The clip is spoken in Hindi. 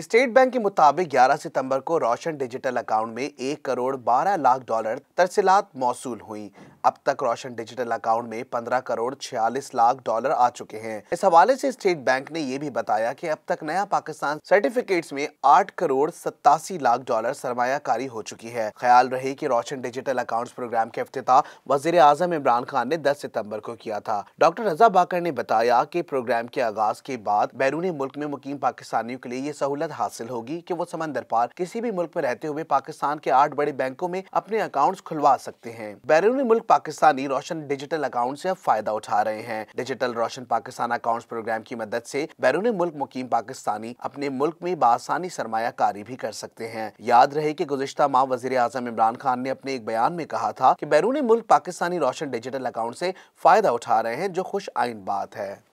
स्टेट बैंक के मुताबिक 11 सितंबर को रोशन डिजिटल अकाउंट में एक करोड़ 12 लाख डॉलर तरसीलात मौसू हुई अब तक रोशन डिजिटल अकाउंट में 15 करोड़ 46 लाख डॉलर आ चुके हैं इस हवाले से स्टेट बैंक ने यह भी बताया कि अब तक नया पाकिस्तान सर्टिफिकेट्स में 8 करोड़ सत्तासी लाख डॉलर सरमायाकारी हो चुकी है ख्याल रहे की रोशन डिजिटल अकाउंट प्रोग्राम के अफ्ताह वजीर आजम इमरान खान ने दस सितम्बर को किया था डॉक्टर रजा बाकर ने बताया की प्रोग्राम के आगाज के बाद बैरूनी मुल्क में मुकीम पाकिस्तानियों के लिए ये सहूलत सहूलत हासिल होगी कि वो समंदर पार किसी भी मुल्क में रहते हुए पाकिस्तान के आठ बड़े बैंकों में अपने अकाउंट्स खुलवा सकते हैं बैरूनी मुल्क पाकिस्तानी रोशन डिजिटल अकाउंट से अब फायदा उठा रहे हैं digital Roshan Pakistan account program की मदद से बैरूनी मुल्क मुकीम पाकिस्तानी अपने मुल्क में बासानी सरमाकारी भी कर सकते हैं याद रहे की गुजशत माह वजीर आजम इमरान खान ने अपने एक बयान में कहा था की बैरूनी मुल्क पाकिस्तानी रोशन डिजिटल अकाउंट से फायदा उठा रहे हैं जो खुश आइन बात है